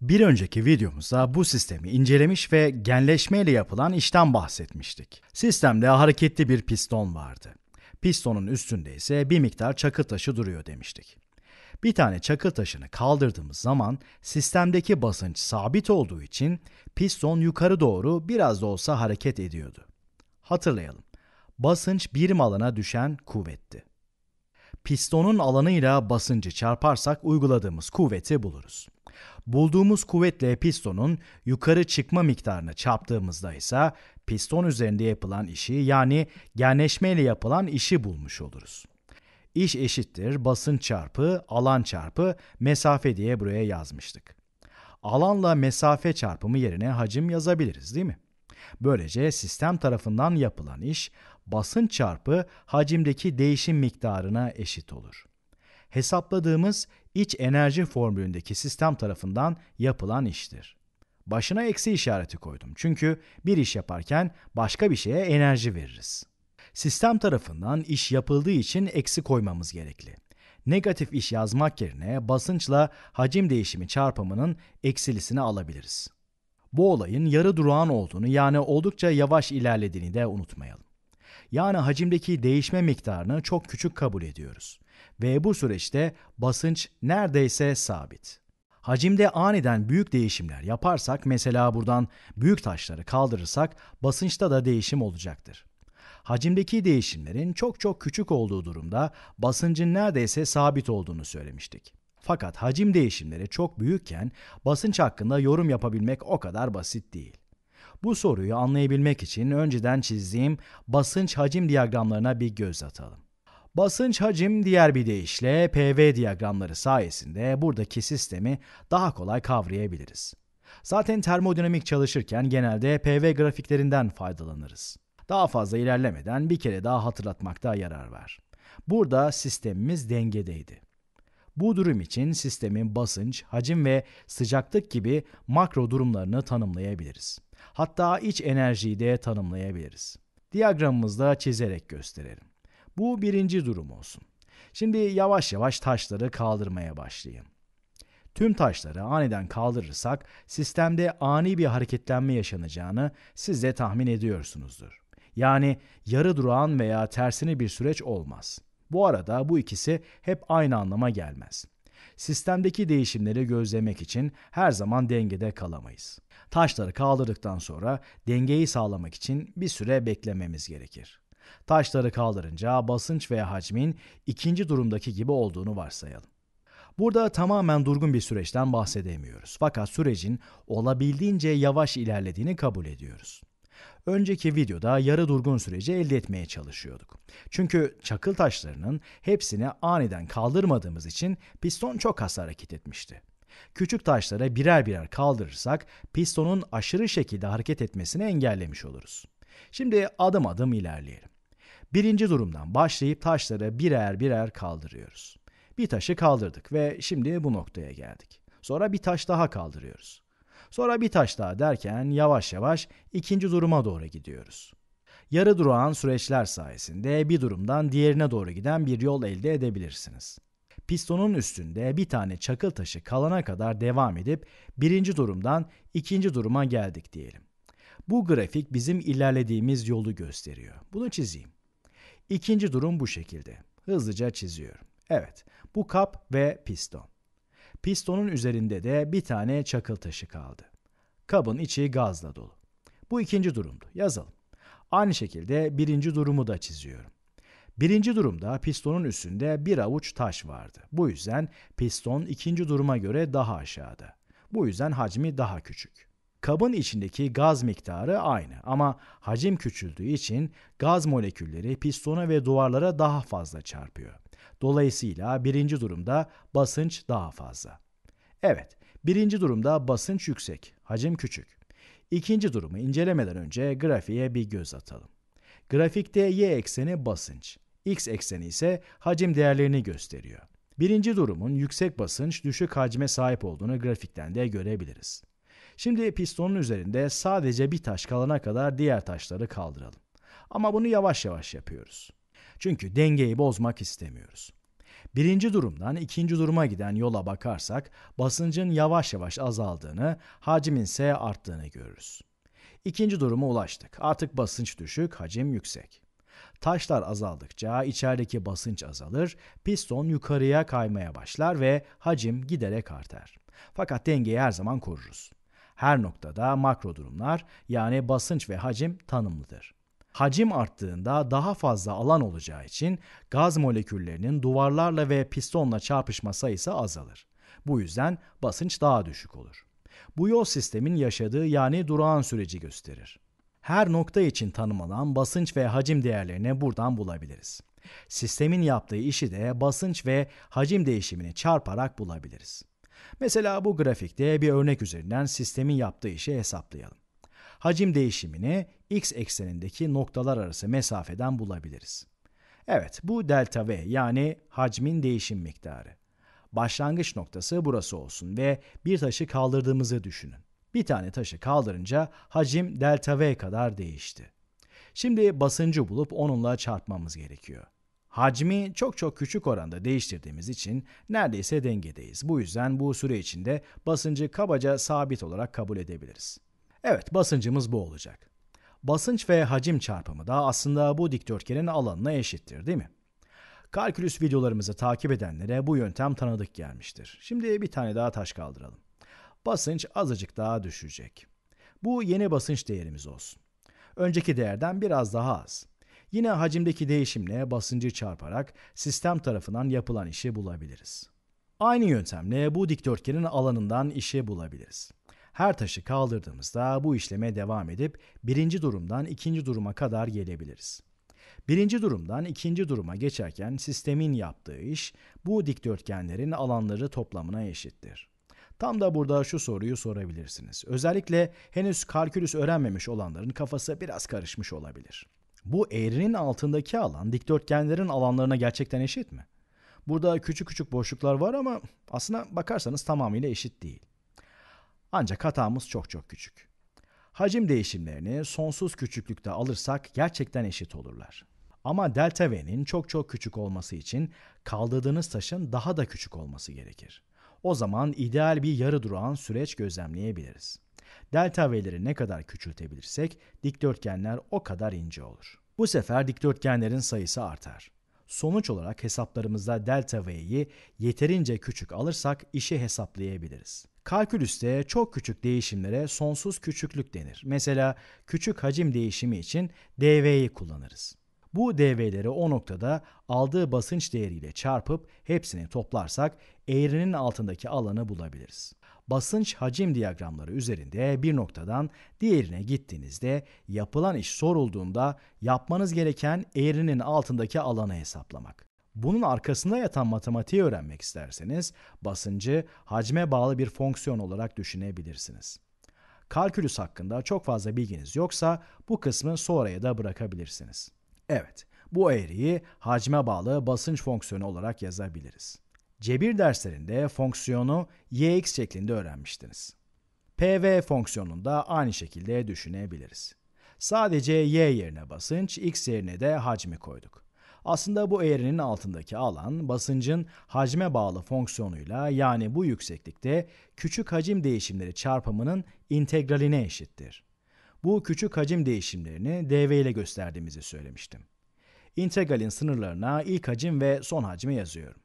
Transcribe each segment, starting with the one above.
Bir önceki videomuzda bu sistemi incelemiş ve genleşmeyle yapılan işten bahsetmiştik. Sistemde hareketli bir piston vardı. Pistonun üstünde ise bir miktar çakıl taşı duruyor demiştik. Bir tane çakıl taşını kaldırdığımız zaman sistemdeki basınç sabit olduğu için piston yukarı doğru biraz da olsa hareket ediyordu. Hatırlayalım. Basınç bir alana düşen kuvvetti. Pistonun alanıyla basıncı çarparsak uyguladığımız kuvveti buluruz. Bulduğumuz kuvvetle pistonun yukarı çıkma miktarını çarptığımızda ise piston üzerinde yapılan işi yani ile yapılan işi bulmuş oluruz. İş eşittir basınç çarpı alan çarpı mesafe diye buraya yazmıştık. Alanla mesafe çarpımı yerine hacim yazabiliriz değil mi? Böylece sistem tarafından yapılan iş basınç çarpı hacimdeki değişim miktarına eşit olur hesapladığımız iç enerji formülündeki sistem tarafından yapılan iştir. Başına eksi işareti koydum çünkü bir iş yaparken başka bir şeye enerji veririz. Sistem tarafından iş yapıldığı için eksi koymamız gerekli. Negatif iş yazmak yerine basınçla hacim değişimi çarpımının eksilisini alabiliriz. Bu olayın yarı durağan olduğunu yani oldukça yavaş ilerlediğini de unutmayalım. Yani hacimdeki değişme miktarını çok küçük kabul ediyoruz ve bu süreçte basınç neredeyse sabit. Hacimde aniden büyük değişimler yaparsak mesela buradan büyük taşları kaldırırsak basınçta da değişim olacaktır. Hacimdeki değişimlerin çok çok küçük olduğu durumda basıncın neredeyse sabit olduğunu söylemiştik. Fakat hacim değişimleri çok büyükken basınç hakkında yorum yapabilmek o kadar basit değil. Bu soruyu anlayabilmek için önceden çizdiğim basınç hacim diyagramlarına bir göz atalım. Basınç hacim diğer bir deyişle PV diyagramları sayesinde buradaki sistemi daha kolay kavrayabiliriz. Zaten termodinamik çalışırken genelde PV grafiklerinden faydalanırız. Daha fazla ilerlemeden bir kere daha hatırlatmakta yarar var. Burada sistemimiz dengedeydi. Bu durum için sistemin basınç, hacim ve sıcaklık gibi makro durumlarını tanımlayabiliriz. Hatta iç enerjiyi de tanımlayabiliriz. Diyagramımızda çizerek gösterelim. Bu birinci durum olsun. Şimdi yavaş yavaş taşları kaldırmaya başlayayım. Tüm taşları aniden kaldırırsak sistemde ani bir hareketlenme yaşanacağını siz de tahmin ediyorsunuzdur. Yani yarı durağan veya tersini bir süreç olmaz. Bu arada bu ikisi hep aynı anlama gelmez. Sistemdeki değişimleri gözlemek için her zaman dengede kalamayız. Taşları kaldırdıktan sonra dengeyi sağlamak için bir süre beklememiz gerekir. Taşları kaldırınca basınç veya hacmin ikinci durumdaki gibi olduğunu varsayalım. Burada tamamen durgun bir süreçten bahsedemiyoruz. Fakat sürecin olabildiğince yavaş ilerlediğini kabul ediyoruz. Önceki videoda yarı durgun süreci elde etmeye çalışıyorduk. Çünkü çakıl taşlarının hepsini aniden kaldırmadığımız için piston çok az hareket etmişti. Küçük taşlara birer birer kaldırırsak pistonun aşırı şekilde hareket etmesini engellemiş oluruz. Şimdi adım adım ilerleyelim. Birinci durumdan başlayıp taşları birer birer kaldırıyoruz. Bir taşı kaldırdık ve şimdi bu noktaya geldik. Sonra bir taş daha kaldırıyoruz. Sonra bir taş daha derken yavaş yavaş ikinci duruma doğru gidiyoruz. Yarı durağan süreçler sayesinde bir durumdan diğerine doğru giden bir yol elde edebilirsiniz. Pistonun üstünde bir tane çakıl taşı kalana kadar devam edip birinci durumdan ikinci duruma geldik diyelim. Bu grafik bizim ilerlediğimiz yolu gösteriyor. Bunu çizeyim. İkinci durum bu şekilde. Hızlıca çiziyorum. Evet, bu kap ve piston. Pistonun üzerinde de bir tane çakıl taşı kaldı. Kabın içi gazla dolu. Bu ikinci durumdu. Yazalım. Aynı şekilde birinci durumu da çiziyorum. Birinci durumda pistonun üstünde bir avuç taş vardı. Bu yüzden piston ikinci duruma göre daha aşağıda. Bu yüzden hacmi daha küçük kabın içindeki gaz miktarı aynı ama hacim küçüldüğü için gaz molekülleri pistona ve duvarlara daha fazla çarpıyor. Dolayısıyla birinci durumda basınç daha fazla. Evet, birinci durumda basınç yüksek, hacim küçük. İkinci durumu incelemeden önce grafiğe bir göz atalım. Grafikte y ekseni basınç, x ekseni ise hacim değerlerini gösteriyor. Birinci durumun yüksek basınç düşük hacme sahip olduğunu grafikten de görebiliriz. Şimdi pistonun üzerinde sadece bir taş kalana kadar diğer taşları kaldıralım. Ama bunu yavaş yavaş yapıyoruz. Çünkü dengeyi bozmak istemiyoruz. Birinci durumdan ikinci duruma giden yola bakarsak basıncın yavaş yavaş azaldığını, hacmin ise arttığını görürüz. İkinci duruma ulaştık. Artık basınç düşük, hacim yüksek. Taşlar azaldıkça içerideki basınç azalır, piston yukarıya kaymaya başlar ve hacim giderek artar. Fakat dengeyi her zaman koruruz. Her noktada makro durumlar yani basınç ve hacim tanımlıdır. Hacim arttığında daha fazla alan olacağı için gaz moleküllerinin duvarlarla ve pistonla çarpışma sayısı azalır. Bu yüzden basınç daha düşük olur. Bu yol sistemin yaşadığı yani durağan süreci gösterir. Her nokta için tanımlanan basınç ve hacim değerlerini buradan bulabiliriz. Sistemin yaptığı işi de basınç ve hacim değişimini çarparak bulabiliriz. Mesela bu grafikte bir örnek üzerinden sistemin yaptığı işi hesaplayalım. Hacim değişimini x eksenindeki noktalar arası mesafeden bulabiliriz. Evet, bu delta V yani hacmin değişim miktarı. Başlangıç noktası burası olsun ve bir taşı kaldırdığımızı düşünün. Bir tane taşı kaldırınca hacim delta V kadar değişti. Şimdi basıncı bulup onunla çarpmamız gerekiyor. Hacmi çok çok küçük oranda değiştirdiğimiz için neredeyse dengedeyiz. Bu yüzden bu süre içinde basıncı kabaca sabit olarak kabul edebiliriz. Evet basıncımız bu olacak. Basınç ve hacim çarpımı da aslında bu dikdörtgenin alanına eşittir değil mi? Kalkülüs videolarımızı takip edenlere bu yöntem tanıdık gelmiştir. Şimdi bir tane daha taş kaldıralım. Basınç azıcık daha düşecek. Bu yeni basınç değerimiz olsun. Önceki değerden biraz daha az. Yine hacimdeki değişimle basıncı çarparak sistem tarafından yapılan işi bulabiliriz. Aynı yöntemle bu dikdörtgenin alanından işi bulabiliriz. Her taşı kaldırdığımızda bu işleme devam edip birinci durumdan ikinci duruma kadar gelebiliriz. Birinci durumdan ikinci duruma geçerken sistemin yaptığı iş bu dikdörtgenlerin alanları toplamına eşittir. Tam da burada şu soruyu sorabilirsiniz. Özellikle henüz kalkülüs öğrenmemiş olanların kafası biraz karışmış olabilir. Bu eğrinin altındaki alan dikdörtgenlerin alanlarına gerçekten eşit mi? Burada küçük küçük boşluklar var ama aslına bakarsanız tamamıyla eşit değil. Ancak hatamız çok çok küçük. Hacim değişimlerini sonsuz küçüklükte alırsak gerçekten eşit olurlar. Ama delta V'nin çok çok küçük olması için kaldırdığınız taşın daha da küçük olması gerekir. O zaman ideal bir yarı durağan süreç gözlemleyebiliriz. Delta V'leri ne kadar küçültebilirsek dikdörtgenler o kadar ince olur. Bu sefer dikdörtgenlerin sayısı artar. Sonuç olarak hesaplarımızda delta v'yi yeterince küçük alırsak işi hesaplayabiliriz. Kalkülüste çok küçük değişimlere sonsuz küçüklük denir. Mesela küçük hacim değişimi için dv'yi kullanırız. Bu dv'leri o noktada aldığı basınç değeriyle çarpıp hepsini toplarsak eğrinin altındaki alanı bulabiliriz basınç hacim diyagramları üzerinde bir noktadan diğerine gittiğinizde yapılan iş sorulduğunda yapmanız gereken eğrinin altındaki alanı hesaplamak. Bunun arkasında yatan matematiği öğrenmek isterseniz basıncı hacme bağlı bir fonksiyon olarak düşünebilirsiniz. Kalkülüs hakkında çok fazla bilginiz yoksa bu kısmı sonraya da bırakabilirsiniz. Evet, bu eğriyi hacme bağlı basınç fonksiyonu olarak yazabiliriz. Cebir derslerinde fonksiyonu yx şeklinde öğrenmiştiniz. pv fonksiyonunu da aynı şekilde düşünebiliriz. Sadece y yerine basınç, x yerine de hacmi koyduk. Aslında bu eğrinin altındaki alan basıncın hacme bağlı fonksiyonuyla yani bu yükseklikte küçük hacim değişimleri çarpımının integraline eşittir. Bu küçük hacim değişimlerini dv ile gösterdiğimizi söylemiştim. İntegralin sınırlarına ilk hacim ve son hacmi yazıyorum.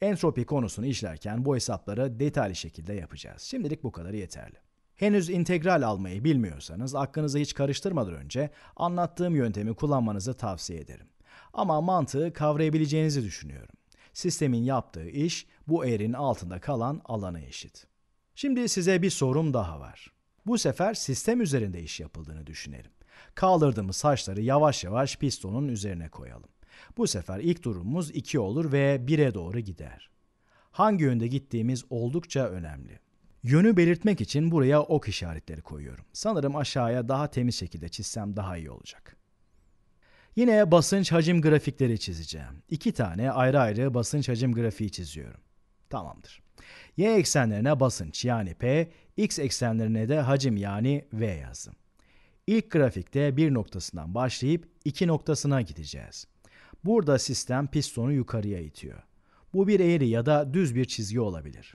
Entropi konusunu işlerken bu hesapları detaylı şekilde yapacağız. Şimdilik bu kadar yeterli. Henüz integral almayı bilmiyorsanız aklınızı hiç karıştırmadan önce anlattığım yöntemi kullanmanızı tavsiye ederim. Ama mantığı kavrayabileceğinizi düşünüyorum. Sistemin yaptığı iş bu eğrinin altında kalan alana eşit. Şimdi size bir sorum daha var. Bu sefer sistem üzerinde iş yapıldığını düşünelim. Kaldırdığımız saçları yavaş yavaş pistonun üzerine koyalım. Bu sefer ilk durumumuz 2 olur ve 1'e doğru gider. Hangi yönde gittiğimiz oldukça önemli. Yönü belirtmek için buraya ok işaretleri koyuyorum. Sanırım aşağıya daha temiz şekilde çizsem daha iyi olacak. Yine basınç hacim grafikleri çizeceğim. İki tane ayrı ayrı basınç hacim grafiği çiziyorum. Tamamdır. Y eksenlerine basınç yani P, X eksenlerine de hacim yani V yazdım. İlk grafikte bir noktasından başlayıp iki noktasına gideceğiz. Burada sistem pistonu yukarıya itiyor. Bu bir eğri ya da düz bir çizgi olabilir.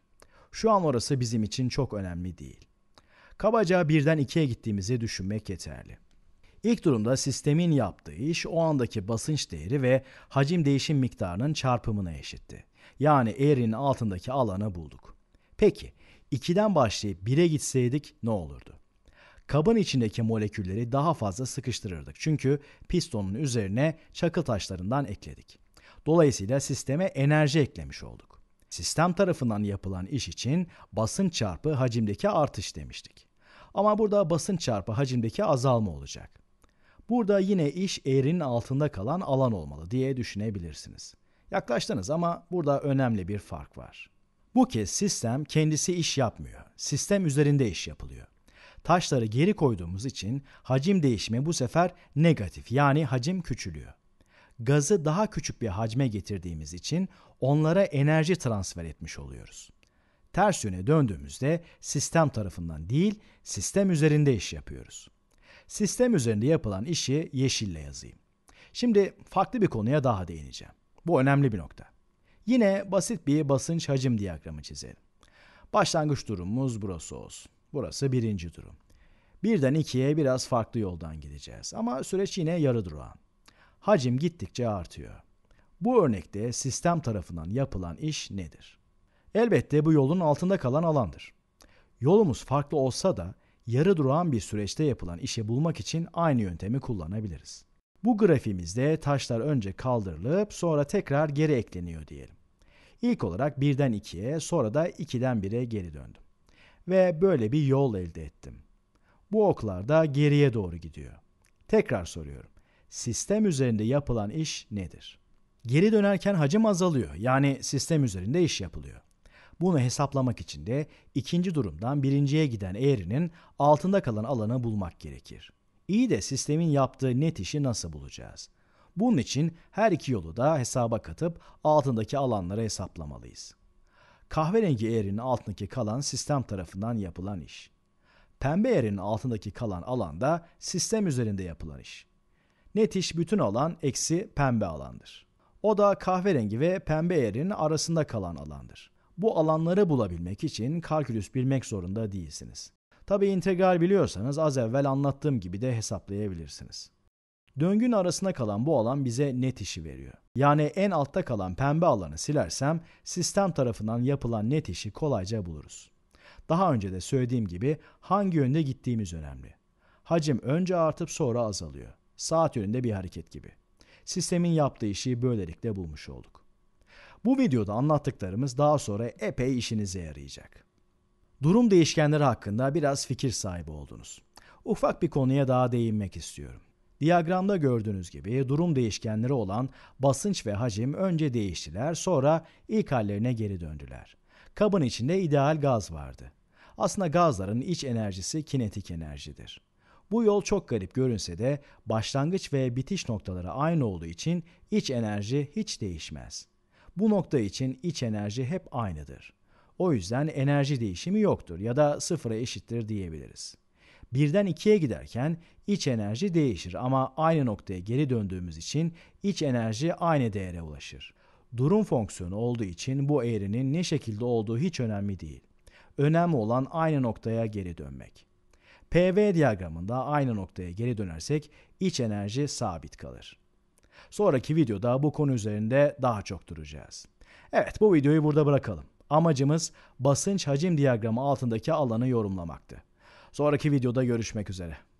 Şu an orası bizim için çok önemli değil. Kabaca birden ikiye gittiğimizi düşünmek yeterli. İlk durumda sistemin yaptığı iş o andaki basınç değeri ve hacim değişim miktarının çarpımına eşitti. Yani eğrinin altındaki alanı bulduk. Peki 2'den başlayıp 1'e gitseydik ne olurdu? Kabın içindeki molekülleri daha fazla sıkıştırırdık. Çünkü pistonun üzerine çakıl taşlarından ekledik. Dolayısıyla sisteme enerji eklemiş olduk. Sistem tarafından yapılan iş için basın çarpı hacimdeki artış demiştik. Ama burada basın çarpı hacimdeki azalma olacak. Burada yine iş eğrinin altında kalan alan olmalı diye düşünebilirsiniz. Yaklaştınız ama burada önemli bir fark var. Bu kez sistem kendisi iş yapmıyor. Sistem üzerinde iş yapılıyor taşları geri koyduğumuz için hacim değişimi bu sefer negatif yani hacim küçülüyor. Gazı daha küçük bir hacme getirdiğimiz için onlara enerji transfer etmiş oluyoruz. Ters yöne döndüğümüzde sistem tarafından değil, sistem üzerinde iş yapıyoruz. Sistem üzerinde yapılan işi yeşille yazayım. Şimdi farklı bir konuya daha değineceğim. Bu önemli bir nokta. Yine basit bir basınç hacim diyagramı çizelim. Başlangıç durumumuz burası olsun. Burası birinci durum. Birden ikiye biraz farklı yoldan gideceğiz ama süreç yine yarı durağan. Hacim gittikçe artıyor. Bu örnekte sistem tarafından yapılan iş nedir? Elbette bu yolun altında kalan alandır. Yolumuz farklı olsa da yarı durağan bir süreçte yapılan işe bulmak için aynı yöntemi kullanabiliriz. Bu grafimizde taşlar önce kaldırılıp sonra tekrar geri ekleniyor diyelim. İlk olarak birden ikiye, sonra da 2'den bire geri döndüm ve böyle bir yol elde ettim. Bu oklar da geriye doğru gidiyor. Tekrar soruyorum. Sistem üzerinde yapılan iş nedir? Geri dönerken hacim azalıyor. Yani sistem üzerinde iş yapılıyor. Bunu hesaplamak için de ikinci durumdan birinciye giden eğrinin altında kalan alanı bulmak gerekir. İyi de sistemin yaptığı net işi nasıl bulacağız? Bunun için her iki yolu da hesaba katıp altındaki alanları hesaplamalıyız kahverengi eğrinin altındaki kalan sistem tarafından yapılan iş. Pembe eğrinin altındaki kalan alan da sistem üzerinde yapılan iş. Net iş bütün alan eksi pembe alandır. O da kahverengi ve pembe eğrinin arasında kalan alandır. Bu alanları bulabilmek için kalkülüs bilmek zorunda değilsiniz. Tabi integral biliyorsanız az evvel anlattığım gibi de hesaplayabilirsiniz. Döngün arasına kalan bu alan bize net işi veriyor. Yani en altta kalan pembe alanı silersem sistem tarafından yapılan net işi kolayca buluruz. Daha önce de söylediğim gibi hangi yönde gittiğimiz önemli. Hacim önce artıp sonra azalıyor. Saat yönünde bir hareket gibi. Sistemin yaptığı işi böylelikle bulmuş olduk. Bu videoda anlattıklarımız daha sonra epey işinize yarayacak. Durum değişkenleri hakkında biraz fikir sahibi oldunuz. Ufak bir konuya daha değinmek istiyorum. Diyagramda gördüğünüz gibi durum değişkenleri olan basınç ve hacim önce değiştiler sonra ilk hallerine geri döndüler. Kabın içinde ideal gaz vardı. Aslında gazların iç enerjisi kinetik enerjidir. Bu yol çok garip görünse de başlangıç ve bitiş noktaları aynı olduğu için iç enerji hiç değişmez. Bu nokta için iç enerji hep aynıdır. O yüzden enerji değişimi yoktur ya da sıfıra eşittir diyebiliriz birden ikiye giderken iç enerji değişir ama aynı noktaya geri döndüğümüz için iç enerji aynı değere ulaşır. Durum fonksiyonu olduğu için bu eğrinin ne şekilde olduğu hiç önemli değil. Önemli olan aynı noktaya geri dönmek. PV diyagramında aynı noktaya geri dönersek iç enerji sabit kalır. Sonraki videoda bu konu üzerinde daha çok duracağız. Evet bu videoyu burada bırakalım. Amacımız basınç hacim diyagramı altındaki alanı yorumlamaktı. Sonraki videoda görüşmek üzere.